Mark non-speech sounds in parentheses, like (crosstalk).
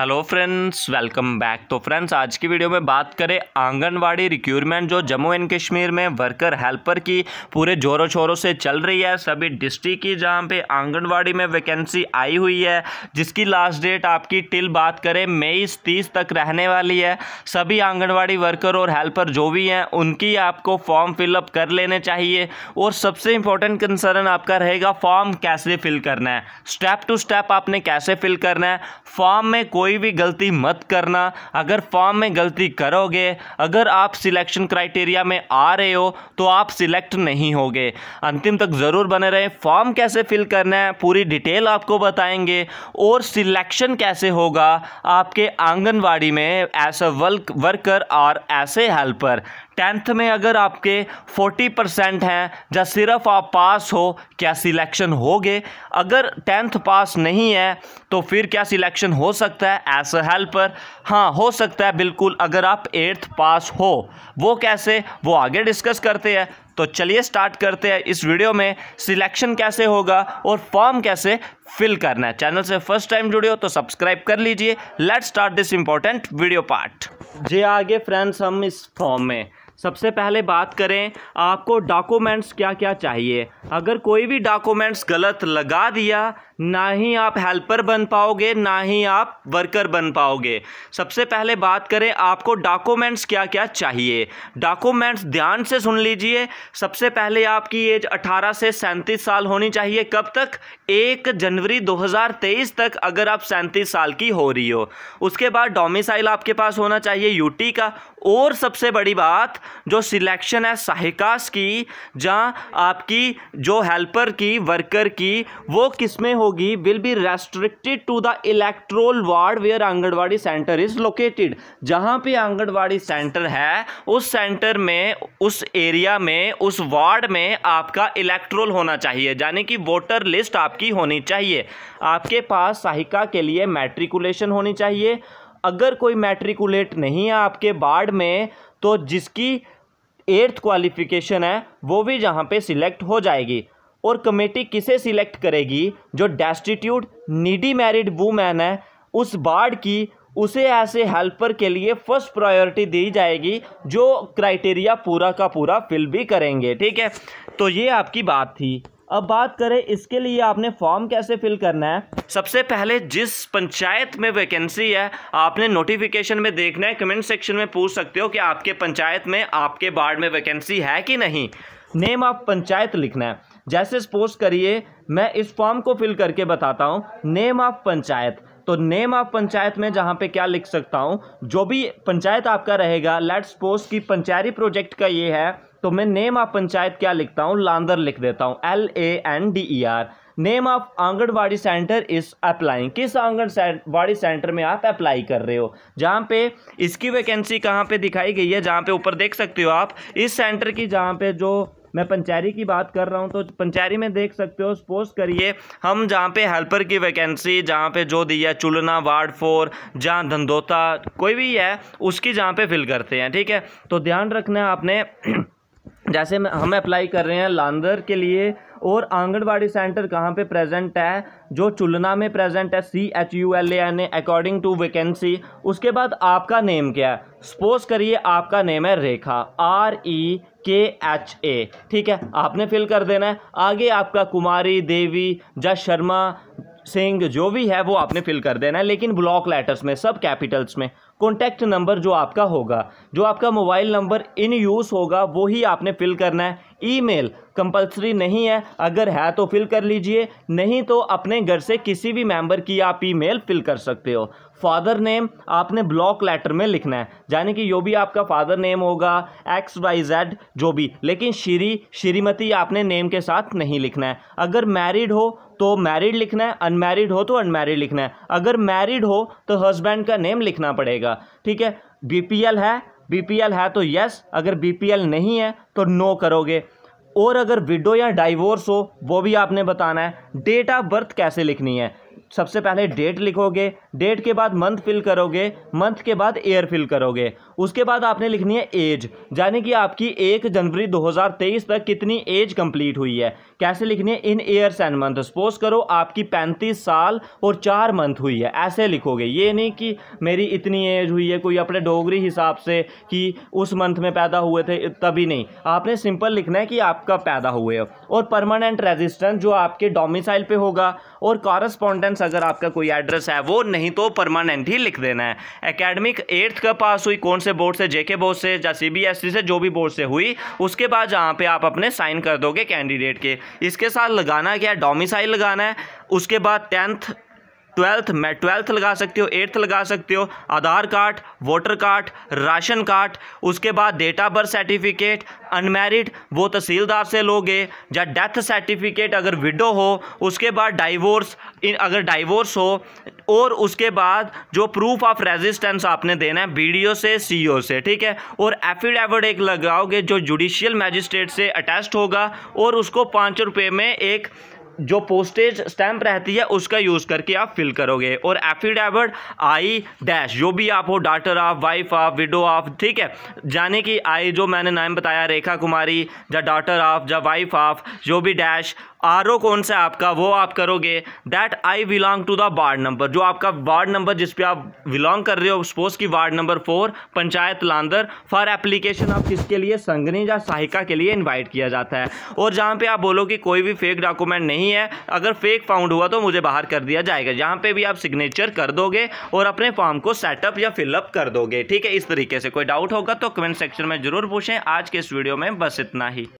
hello friends welcome back तो friends आज की वीडियो में बात करें आंगनवाड़ी रिक्यूरमेंट जो जम्मू एंड कश्मीर में वर्कर हेल्पर की पूरे जोरों शोरों से चल रही है सभी डिस्ट्रिक्ट की जहां पे आंगनवाड़ी में वैकेंसी आई हुई है जिसकी लास्ट डेट आपकी टिल बात करें मई तीस तक रहने वाली है सभी आंगनबाड़ी वर्कर और हेल्पर जो भी हैं उनकी आपको फॉर्म फिलअप कर लेने चाहिए और सबसे इंपॉर्टेंट कंसर्न आपका रहेगा फॉर्म कैसे फिल करना है स्टेप टू स्टेप आपने कैसे फिल करना है फॉर्म में कोई कोई भी गलती मत करना अगर फॉर्म में गलती करोगे अगर आप सिलेक्शन क्राइटेरिया में आ रहे हो तो आप सिलेक्ट नहीं होगे अंतिम तक ज़रूर बने रहे फॉर्म कैसे फिल करना है पूरी डिटेल आपको बताएंगे और सिलेक्शन कैसे होगा आपके आंगनवाड़ी में एज अ वर्कर और ऐसे ए हेल्पर टेंथ में अगर आपके 40 परसेंट हैं या सिर्फ आप पास हो क्या सिलेक्शन होगे अगर टेंथ पास नहीं है तो फिर क्या सिलेक्शन हो सकता है एज अ हेल्पर हाँ हो सकता है बिल्कुल अगर आप एट्थ पास हो वो कैसे वो आगे डिस्कस करते हैं तो चलिए स्टार्ट करते हैं इस वीडियो में सिलेक्शन कैसे होगा और फॉर्म कैसे फिल करना है चैनल से फर्स्ट टाइम जुड़े हो तो सब्सक्राइब कर लीजिए let's start this important video part जी आगे फ्रेंड्स हम इस फॉर्म में सबसे पहले बात करें आपको डॉक्यूमेंट्स क्या क्या चाहिए अगर कोई भी डॉक्यूमेंट्स गलत लगा दिया ना ही आप हेल्पर बन पाओगे ना ही आप वर्कर बन पाओगे सबसे पहले बात करें आपको डॉक्यूमेंट्स क्या क्या चाहिए डॉक्यूमेंट्स ध्यान से सुन लीजिए सबसे पहले आपकी एज 18 से सैंतीस साल होनी चाहिए कब तक एक जनवरी 2023 तक अगर आप सैंतीस साल की हो रही हो उसके बाद डोमिसाइल आपके पास होना चाहिए यूटी का और सबसे बड़ी बात जो सिलेक्शन है सहायकास की जहाँ आपकी जो हेल्पर की वर्कर की वो किस में होगी will be restricted to the electoral ward where anganwadi centre is located जहाँ पे आंगनबाड़ी सेंटर है उस सेंटर में उस एरिया में उस वार्ड में आपका इलेक्ट्रोल होना चाहिए यानी कि वोटर लिस्ट आपकी होनी चाहिए आपके पास सहायिका के लिए मैट्रिकुलेशन होनी चाहिए अगर कोई मैट्रिकुलेट नहीं है आपके बार्ड में तो जिसकी एट्थ क्वालिफिकेशन है वो भी जहाँ पे सिलेक्ट हो जाएगी और कमेटी किसे सिलेक्ट करेगी जो डेस्टिट्यूट नीडी मैरिड वूमैन है उस बार्ड की उसे ऐसे हेल्पर के लिए फर्स्ट प्रायोरिटी दी जाएगी जो क्राइटेरिया पूरा का पूरा फिल भी करेंगे ठीक है तो ये आपकी बात थी अब बात करें इसके लिए आपने फॉर्म कैसे फिल करना है सबसे पहले जिस पंचायत में वैकेंसी है आपने नोटिफिकेशन में देखना है कमेंट सेक्शन में पूछ सकते हो कि आपके पंचायत में आपके वार्ड में वैकेंसी है कि नहीं नेम ऑफ पंचायत लिखना है जैसे स्पोज करिए मैं इस फॉर्म को फिल करके बताता हूँ नेम ऑफ पंचायत तो नेम ऑफ पंचायत में जहाँ पे क्या लिख सकता हूँ जो भी पंचायत आपका रहेगा लेट्स सपोज कि पंचायरी प्रोजेक्ट का ये है तो मैं नेम ऑफ पंचायत क्या लिखता हूँ लांदर लिख देता हूँ L A N D E R name of anganwadi centre is applying किस आंगनबाड़ी सेंटर में आप अप्लाई कर रहे हो जहाँ पे इसकी वैकेंसी कहाँ पे दिखाई गई है जहाँ पे ऊपर देख सकते हो आप इस सेंटर की जहाँ पे जो मैं पंचायरी की बात कर रहा हूँ तो पंचायरी में देख सकते हो सपोज करिए हम जहाँ पे हेल्पर की वैकेंसी जहाँ पे जो दी है चुलना वार्ड फोर जहाँ धंधोता कोई भी है उसकी जहाँ पे फिल करते हैं ठीक है तो ध्यान रखना है आपने (clears throat) जैसे हम अप्लाई कर रहे हैं लांदर के लिए और आंगनबाड़ी सेंटर कहाँ पे प्रेजेंट है जो चुलना में प्रेजेंट है C H U L A N according to vacancy उसके बाद आपका नेम क्या है सपोज करिए आपका नेम है रेखा आर ई के एच ए ठीक है आपने फिल कर देना है आगे आपका कुमारी देवी जश शर्मा सिंह जो भी है वो आपने फिल कर देना है लेकिन ब्लॉक लेटर्स में सब कैपिटल्स में कॉन्टैक्ट नंबर जो आपका होगा जो आपका मोबाइल नंबर इन यूज़ होगा वो ही आपने फ़िल करना है ईमेल कंपलसरी नहीं है अगर है तो फिल कर लीजिए नहीं तो अपने घर से किसी भी मेंबर की आप ईमेल फिल कर सकते हो फादर नेम आपने ब्लॉक लेटर में लिखना है यानी कि जो भी आपका फादर नेम होगा एक्स वाई जेड जो भी लेकिन श्री श्रीमती आपने नेम के साथ नहीं लिखना है अगर मैरिड हो तो मैरिड लिखना है अनमैरिड हो तो अनमैरिड लिखना है अगर मैरिड हो तो हस्बैंड का नेम लिखना पड़ेगा जाएगा ठीक है बीपीएल है बीपीएल है तो यस अगर बीपीएल नहीं है तो नो करोगे और अगर विडो या डाइवोर्स हो वो भी आपने बताना है डेट ऑफ बर्थ कैसे लिखनी है सबसे पहले डेट लिखोगे डेट के बाद मंथ फिल करोगे मंथ के बाद ईयर फिल करोगे उसके बाद आपने लिखनी है एज यानी कि आपकी एक जनवरी 2023 तक कितनी एज कंप्लीट हुई है कैसे लिखनी है in years and month suppose करो आपकी 35 साल और चार मंथ हुई है ऐसे लिखोगे ये नहीं कि मेरी इतनी एज हुई है कोई अपने डोगरी हिसाब से कि उस मंथ में पैदा हुए थे तभी नहीं आपने सिंपल लिखना है कि आपका पैदा हुए हो और परमानेंट रेजिस्टेंस जो आपके डोमिसाइल पर होगा और कॉरस्पॉन्डेंस अगर आपका कोई एड्रेस है वो नहीं नहीं तो परमानेंट ही लिख देना है एकेडमिक एट्थ का पास हुई कौन से बोर्ड से जेके बोर्ड से या सीबीएसई e से जो भी बोर्ड से हुई उसके बाद जहाँ पे आप अपने साइन कर दोगे कैंडिडेट के इसके साथ लगाना क्या डोमिसाइल लगाना है उसके बाद टेंथ ट्वेल्थ मैं ट्वेल्थ लगा सकते हो एट्थ लगा सकते हो Aadhaar card voter card ration card उसके बाद date of birth certificate unmarried वो तहसीलदार से लोगे या डेथ सर्टिफिकेट अगर विडो हो उसके बाद डाइवोर्स अगर डाइवोर्स हो और उसके बाद जो प्रूफ ऑफ रेजिस्टेंस आपने देना है बी से सी e से ठीक है और एफिडेविट एक लगाओगे जो जुडिशियल मैजिस्ट्रेट से अटैस्ट होगा और उसको पाँच रुपये में एक जो पोस्टेज स्टैंप रहती है उसका यूज़ करके आप फिल करोगे और एफिडेविट आई डैश जो भी आप हो daughter of wife of widow of ठीक है जाने कि आई जो मैंने नाम बताया रेखा कुमारी या डाटर ऑफ या वाइफ ऑफ जो भी डैश आर ओ कौन सा आपका वो आप करोगे that I belong to the ward number जो आपका वार्ड नंबर जिस पे आप बिलोंग कर रहे हो सपोज की ward number four panchayat Landar for application आप किसके लिए संगनी या सहायिका के लिए इन्वाइट किया जाता है और जहाँ पे आप बोलो कि कोई भी फेक डॉक्यूमेंट नहीं है अगर फेक फाउंड हुआ तो मुझे बाहर कर दिया जाएगा यहाँ पे भी आप सिग्नेचर कर दोगे और अपने फॉर्म को सेटअप या फिलअप कर दोगे ठीक है इस तरीके से कोई डाउट होगा तो कमेंट सेक्शन में जरूर पूछें आज के इस वीडियो में बस इतना ही